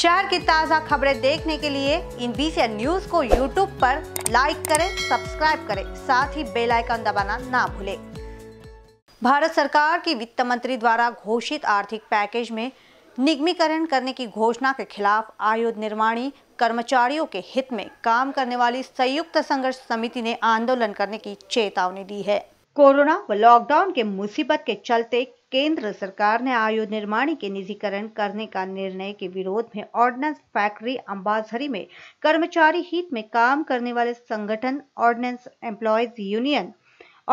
शहर की ताज़ा खबरें देखने के लिए इन बीसी न्यूज को यूट्यूब पर लाइक करें सब्सक्राइब करें साथ ही बेल आइकन दबाना ना भूलें भारत सरकार की वित्त मंत्री द्वारा घोषित आर्थिक पैकेज में निगमीकरण करने की घोषणा के खिलाफ आयुध निर्माणी कर्मचारियों के हित में काम करने वाली संयुक्त संघर्ष समिति ने आंदोलन करने की चेतावनी दी है कोरोना व लॉकडाउन के मुसीबत के चलते केंद्र सरकार ने आयु निर्माण के निजीकरण करने का निर्णय के विरोध में ऑर्डिनेंस फैक्ट्री अंबाझरी में कर्मचारी हित में काम करने वाले संगठन ordnance employees union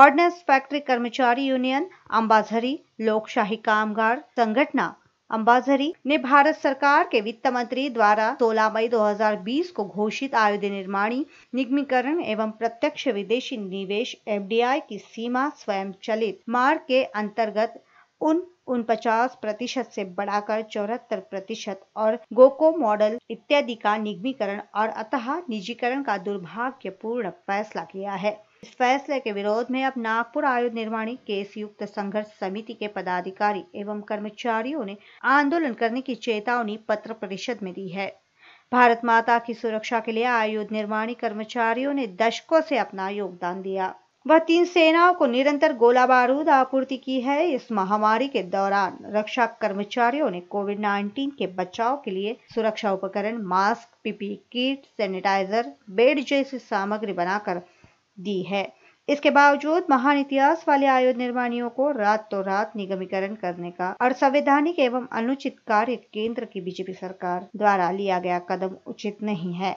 ordnance factory कर्मचारी यूनियन अंबाझरी लोकशाही कामगार संगठना अम्बाझरी ने भारत सरकार के वित्त मंत्री द्वारा 16 मई 2020 को घोषित आयुध निर्माणी निगमीकरण एवं प्रत्यक्ष विदेशी निवेश एफ की सीमा स्वयं चलित मार्ग के अंतर्गत उन उनपचास प्रतिशत से बढ़ाकर चौहत्तर प्रतिशत और गोको मॉडल इत्यादि का निगमीकरण और अतः निजीकरण का दुर्भाग्यपूर्ण फैसला किया है इस फैसले के विरोध में अब नागपुर आयुध निर्माणी केस युक्त संघर्ष समिति के पदाधिकारी एवं कर्मचारियों ने आंदोलन करने की चेतावनी पत्र परिषद में दी है भारत माता की सुरक्षा के लिए आयुध निर्माणी कर्मचारियों ने दशकों से अपना योगदान दिया वह तीन सेनाओं को निरंतर गोला बारूद आपूर्ति की है इस महामारी के दौरान रक्षा कर्मचारियों ने कोविड 19 के बचाव के लिए सुरक्षा उपकरण mask PP kit sanitiser bed जैसी सामग्री बनाकर दी है इसके बावजूद महान इतिहास वाले आयु निर्माणियों को रात तो रात निगमीकरण करने का और संवैधानिक एवं अनुचित कार्य केंद्र की बीजेपी सरकार द्वारा लिया गया कदम उचित नहीं है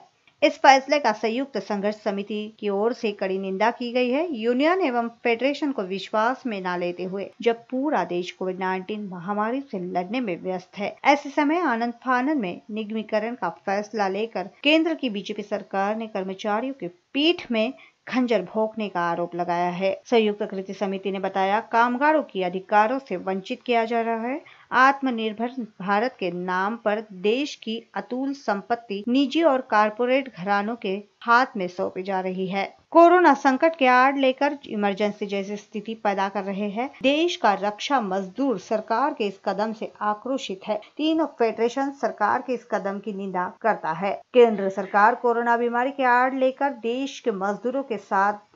इस फैसले का संयुक्त संघर्ष समिति की ओर से कड़ी निंदा की गई है यूनियन एवं फेडरेशन को विश्वास में न लेते हुए जब पूरा देश कोविड नाइन्टीन महामारी से लड़ने में व्यस्त है ऐसे समय आनंद फानन में निगमीकरण का फैसला लेकर केंद्र की बीजेपी सरकार ने कर्मचारियों के पीठ में खंजर भोंकने का आरोप लगाया है संयुक्त कृति समिति ने बताया कामगारों की अधिकारों से वंचित किया जा रहा है आत्मनिर्भर भारत के नाम पर देश की अतुल संपत्ति निजी और कारपोरेट घरानों के हाथ में सौंपी जा रही है कोरोना संकट के आड़ लेकर इमरजेंसी जैसी स्थिति पैदा कर रहे हैं देश का रक्षा मजदूर सरकार के इस कदम से आक्रोशित है तीनों फेडरेशन सरकार के इस कदम की निंदा करता है केंद्र सरकार कोरोना बीमारी के आड़ लेकर देश के मजदूरों के साथ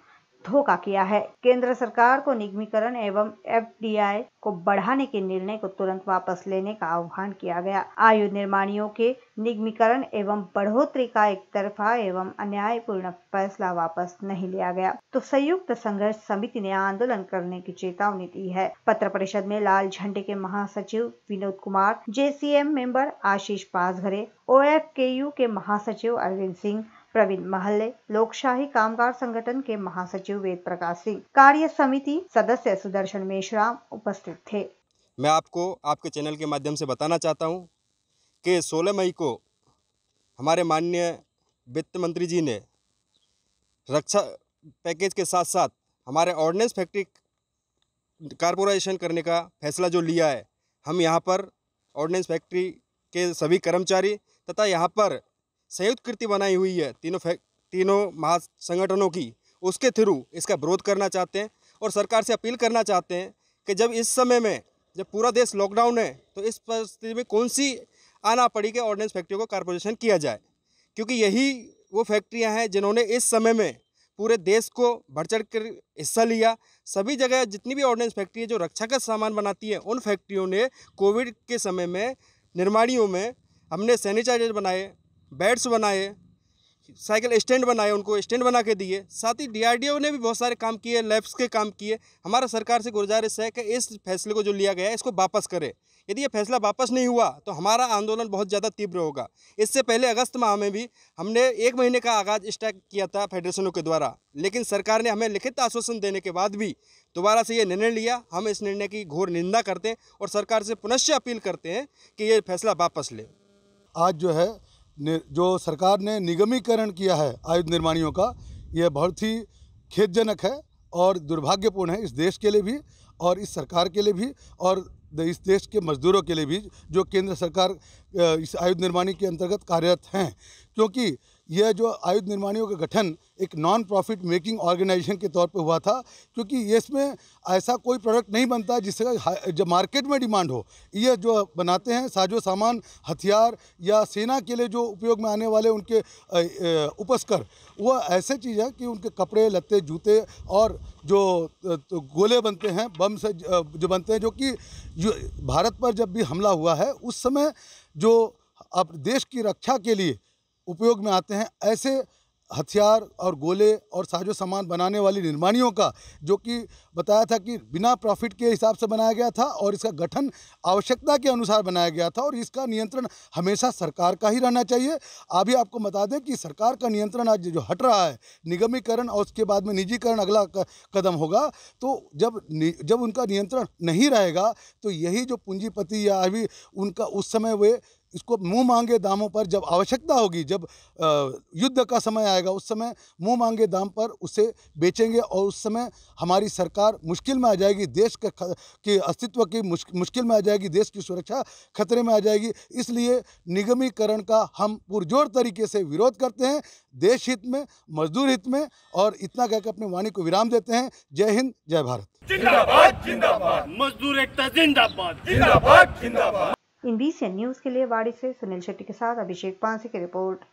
धोखा किया है केंद्र सरकार को निगमीकरण एवं एफ को बढ़ाने के निर्णय को तुरंत वापस लेने का आह्वान किया गया आयु निर्माणियों के निगमीकरण एवं बढ़ोतरी का एक तरफा एवं अन्यायपूर्ण फैसला वापस नहीं लिया गया तो संयुक्त संघर्ष समिति ने आंदोलन करने की चेतावनी दी है पत्र परिषद में लाल झंडे के महासचिव विनोद कुमार जे मेंबर आशीष पासघरे ओ के महासचिव अरविंद सिंह प्रवीण महल्ले लोकशाही कामगार संगठन के महासचिव वेद प्रकाश सिंह कार्य समिति सदस्य सुदर्शन मेश्राम उपस्थित थे मैं आपको आपके चैनल के माध्यम से बताना चाहता हूँ कि 16 मई को हमारे माननीय वित्त मंत्री जी ने रक्षा पैकेज के साथ साथ हमारे ऑर्डिनेंस फैक्ट्री कारपोरेशन करने का फैसला जो लिया है हम यहाँ पर ऑर्डिनेंस फैक्ट्री के सभी कर्मचारी तथा यहाँ पर संयुक्त कृति बनाई हुई है तीनों तीनों महासंगठनों की उसके थ्रू इसका विरोध करना चाहते हैं और सरकार से अपील करना चाहते हैं कि जब इस समय में जब पूरा देश लॉकडाउन है तो इस परिस्थिति में कौन सी आना पड़ी के ऑर्डिनेंस फैक्ट्रियों को कारपोरेशन किया जाए क्योंकि यही वो फैक्ट्रियां हैं जिन्होंने इस समय में पूरे देश को बढ़ चढ़ कर हिस्सा लिया सभी जगह जितनी भी ऑर्डिनेंस फैक्ट्री है जो रक्षा का सामान बनाती है उन फैक्ट्रियों ने कोविड के समय में निर्माणियों में हमने सैनिटाइजर बनाए बेड्स बनाए साइकिल स्टैंड बनाए उनको स्टैंड बना के दिए साथ ही डीआरडीओ ने भी बहुत सारे काम किए लैब्स के काम किए हमारा सरकार से गुजारिश है कि इस फैसले को जो लिया गया है इसको वापस करे यदि ये फैसला वापस नहीं हुआ तो हमारा आंदोलन बहुत ज़्यादा तीव्र होगा इससे पहले अगस्त माह में भी हमने एक महीने का आगाज स्टार्ट किया था फेडरेशनों के द्वारा लेकिन सरकार ने हमें लिखित आश्वासन देने के बाद भी दोबारा से ये निर्णय लिया हम इस निर्णय की घोर निंदा करते हैं और सरकार से पुनश्च अपील करते हैं कि ये फैसला वापस ले आज जो है जो सरकार ने निगमीकरण किया है आयुध निर्माणियों का यह बहुत ही खेदजनक है और दुर्भाग्यपूर्ण है इस देश के लिए भी और इस सरकार के लिए भी और इस देश के मजदूरों के लिए भी जो केंद्र सरकार इस आयुध निर्माणी के अंतर्गत कार्यरत हैं क्योंकि यह जो आयुध निर्माणियों का गठन एक नॉन प्रॉफिट मेकिंग ऑर्गेनाइजेशन के तौर पे हुआ था क्योंकि इसमें ऐसा कोई प्रोडक्ट नहीं बनता जिससे जब मार्केट में डिमांड हो यह जो बनाते हैं साजो सामान हथियार या सेना के लिए जो उपयोग में आने वाले उनके उपस्कर वह ऐसे चीज़ है कि उनके कपड़े लत्ते जूते और जो तो गोले बनते हैं बम से जो बनते हैं जो कि भारत पर जब भी हमला हुआ है उस समय जो अब देश की रक्षा के लिए उपयोग में आते हैं ऐसे हथियार और गोले और साजो सामान बनाने वाली निर्माणियों का जो कि बताया था कि बिना प्रॉफिट के हिसाब से बनाया गया था और इसका गठन आवश्यकता के अनुसार बनाया गया था और इसका नियंत्रण हमेशा सरकार का ही रहना चाहिए अभी आपको बता दें कि सरकार का नियंत्रण आज जो हट रहा है निगमीकरण और उसके बाद में निजीकरण अगला कदम होगा तो जब जब उनका नियंत्रण नहीं रहेगा तो यही जो पूंजीपति या अभी उनका उस समय वे इसको मुंह मांगे दामों पर जब आवश्यकता होगी जब युद्ध का समय आएगा उस समय मुंह मांगे दाम पर उसे बेचेंगे और उस समय हमारी सरकार मुश्किल में आ जाएगी देश के के अस्तित्व की मुश्किल में आ जाएगी देश की सुरक्षा खतरे में आ जाएगी इसलिए निगमीकरण का हम पुरजोर तरीके से विरोध करते हैं देश हित में मजदूर हित में और इतना कहकर अपनी वाणी को विराम देते हैं जय हिंद जय भारत जिंदाबाद जिंदाबाद मजदूर एकता जिंदाबाद जिंदाबाद जिंदाबाद इन बीस एन न्यूज़ के लिए वाड़ी से सुनील शेट्टी के साथ अभिषेक पांसे की रिपोर्ट